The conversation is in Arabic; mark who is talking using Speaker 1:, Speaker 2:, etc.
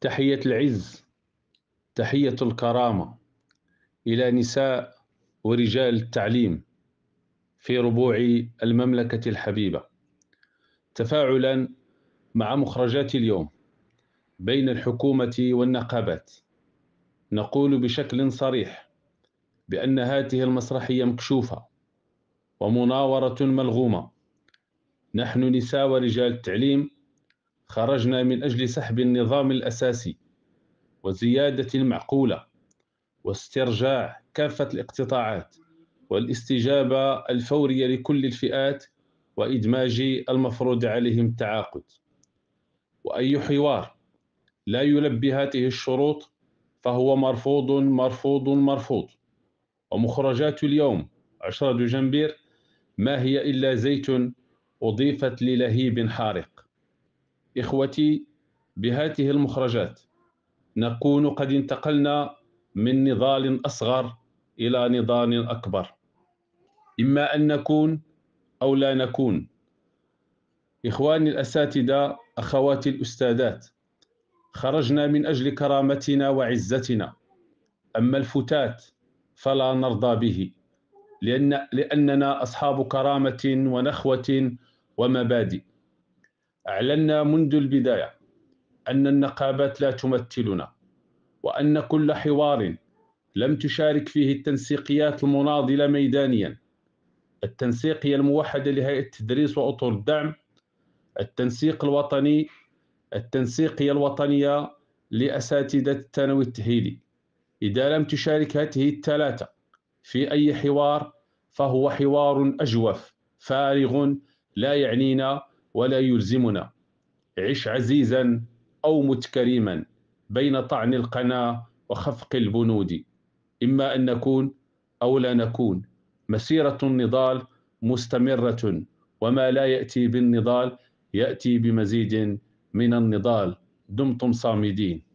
Speaker 1: تحية العز تحية الكرامة إلى نساء ورجال التعليم في ربوع المملكة الحبيبة تفاعلا مع مخرجات اليوم بين الحكومة والنقابات نقول بشكل صريح بأن هذه المسرحية مكشوفة ومناورة ملغومة نحن نساء ورجال التعليم خرجنا من أجل سحب النظام الأساسي وزيادة المعقولة واسترجاع كافة الاقتطاعات والاستجابة الفورية لكل الفئات وإدماج المفروض عليهم التعاقد وأي حوار لا يلبي هذه الشروط فهو مرفوض مرفوض مرفوض ومخرجات اليوم 10 دجنبير ما هي إلا زيت أضيفت للهيب حارق إخوتي بهاته المخرجات نكون قد انتقلنا من نضال أصغر إلى نضال أكبر إما أن نكون أو لا نكون إخواني الأساتذة أخواتي الأستاذات خرجنا من أجل كرامتنا وعزتنا أما الفتات فلا نرضى به لأن لأننا أصحاب كرامة ونخوة ومبادئ أعلنا منذ البداية أن النقابات لا تمثلنا وأن كل حوار لم تشارك فيه التنسيقيات المناضلة ميدانيا التنسيقية الموحدة لهيئة التدريس وأطر الدعم التنسيق الوطني التنسيقية الوطنية لأساتذة الثانوي التهيلي إذا لم تشارك هذه الثلاثة في أي حوار فهو حوار أجوف فارغ لا يعنينا ولا يلزمنا عش عزيزا أو متكريما بين طعن القناة وخفق البنود إما أن نكون أو لا نكون مسيرة النضال مستمرة وما لا يأتي بالنضال يأتي بمزيد من النضال دمتم صامدين